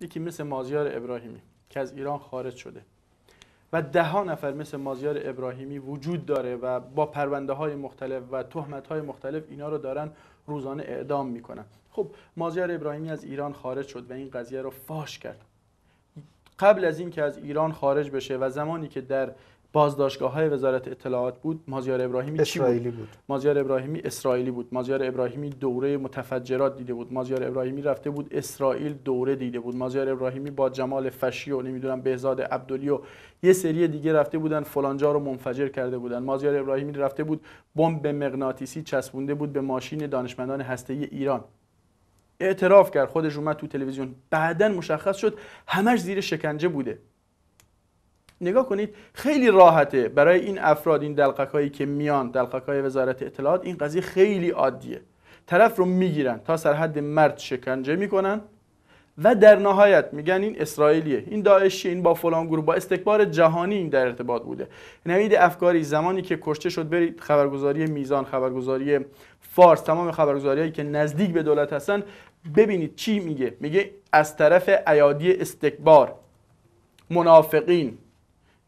یکی مثل مازیار ابراهیمی که از ایران خارج شده و ده ها نفر مثل مازیار ابراهیمی وجود داره و با پرونده های مختلف و تهمت های مختلف اینا رو دارن روزانه اعدام میکنن خب مازیار ابراهیمی از ایران خارج شد و این قضیه رو فاش کرد قبل از اینکه از ایران خارج بشه و زمانی که در بازداشتگاه های وزارت اطلاعات بود مازیار ابراهیمی اسرائیلی بود؟, مازیار ابراهیمی اسرائیلی بود مازیار ابراهیمی دوره متفجرات دیده بود مازیار ابراهیمی رفته بود اسرائیل دوره دیده بود مازیار ابراهیمی با جمال فشی و نمیدونم بهزاد عبدلی و یه سری دیگه رفته بودن فلانجا رو منفجر کرده بودن مازیار ابراهیمی رفته بود بمب مغناطیسی چسبونده بود به ماشین دانشمندان هسته ایران اعتراف کرد خودش اومد تو تلویزیون بعدا مشخص شد همش زیر شکنجه بوده نگاه کنید خیلی راحته برای این افراد این دلقکایی که میان های وزارت اطلاعات این قضیه خیلی عادیه طرف رو میگیرن تا سرحد مرد شکنجه میکنن و در نهایت میگن این اسرائیلیه این داعشیه این با فلان گروه با استکبار جهانی این در ارتباط بوده نوید افکاری زمانی که کشته شد برید خبرگزاری میزان خبرگزاری فارس تمام خبرگزاریایی که نزدیک به دولت هستن ببینید چی میگه میگه از طرف ایادی استکبار منافقین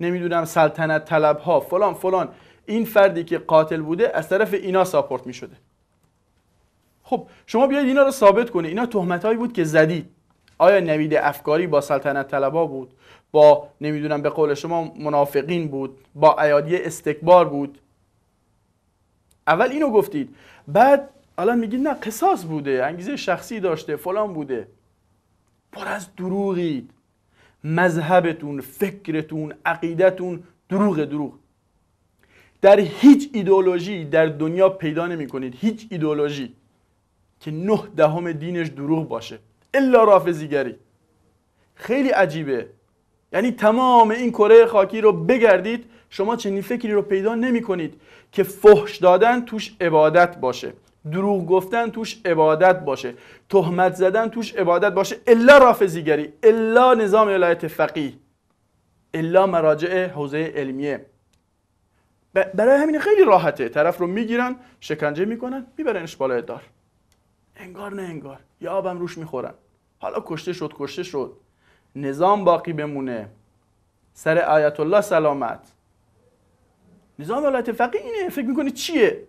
نمیدونم سلطنت طلب ها فلان فلان این فردی که قاتل بوده از طرف اینا ساپورت می شده خب شما بیاید اینا رو ثابت کنید اینا تهمت هایی بود که زدید آیا نوید افکاری با سلطنت ها بود با نمیدونم به قول شما منافقین بود با ایادی استکبار بود اول اینو گفتید بعد الان میگید نه قصاص بوده انگیزه شخصی داشته فلان بوده پر از دروغید مذهبتون فکرتون عقیدتون دروغ دروغ در هیچ ایدئولوژی در دنیا پیدا نمی کنید هیچ ایدولوژی که نه دهم دینش دروغ باشه الا رافزیگری خیلی عجیبه یعنی تمام این کره خاکی رو بگردید شما چنین فکری رو پیدا نمی کنید که فحش دادن توش عبادت باشه دروغ گفتن توش عبادت باشه تهمت زدن توش عبادت باشه الا رافضیگری الا نظام ولایت فقیه الا مراجع حوزه علمیه برای همین خیلی راحته طرف رو میگیرن شکنجه میکنن میبرنش بالای دار انگار نه انگار یا آبم روش میخورن حالا کشته شد کشته شد نظام باقی بمونه سر آیت الله سلامت نظام ولایت فقیه اینه فکر میکنی چیه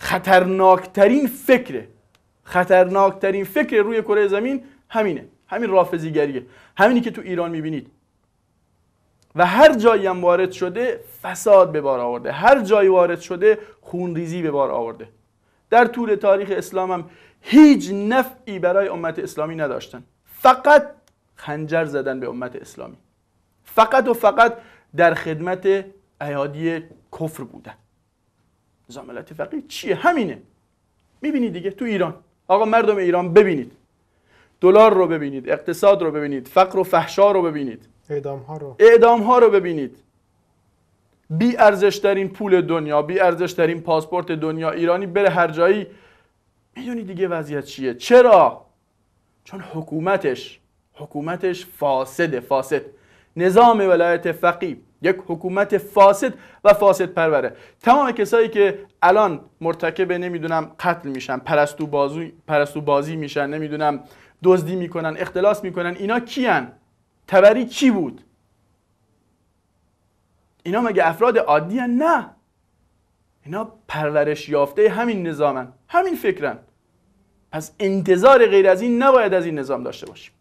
خطرناکترین فکره خطرناکترین فکر روی کره زمین همینه همین رافضیگریه همینی که تو ایران میبینید و هر جایی هم وارد شده فساد به بار آورده هر جایی وارد شده خونریزی به بار آورده در طول تاریخ اسلام هم هیچ نفعی برای امت اسلامی نداشتن فقط خنجر زدن به امت اسلامی فقط و فقط در خدمت ایادی کفر بودن ملت فقیه چیه همینه میبینید دیگه تو ایران آقا مردم ایران ببینید دلار رو ببینید اقتصاد رو ببینید فقر و فحشا رو ببینید اعدام ها رو اعدام ها رو ببینید بی ارزش ترین پول دنیا بی ارزش ترین پاسپورت دنیا ایرانی بره هر جایی میدونی دیگه وضعیت چیه چرا چون حکومتش حکومتش فاسده فاسد نظام ولایت فقیه یک حکومت فاسد و فاسد پروره تمام کسایی که الان مرتکب نمیدونم قتل میشن پرستو, بازو، پرستو بازی میشن نمیدونم دزدی میکنن اختلاس میکنن اینا کیان تبری کی بود اینا مگه افراد عادی هن؟ نه اینا پرورش یافته همین نظامن همین فکرن پس انتظار غیر از این نباید از این نظام داشته باشیم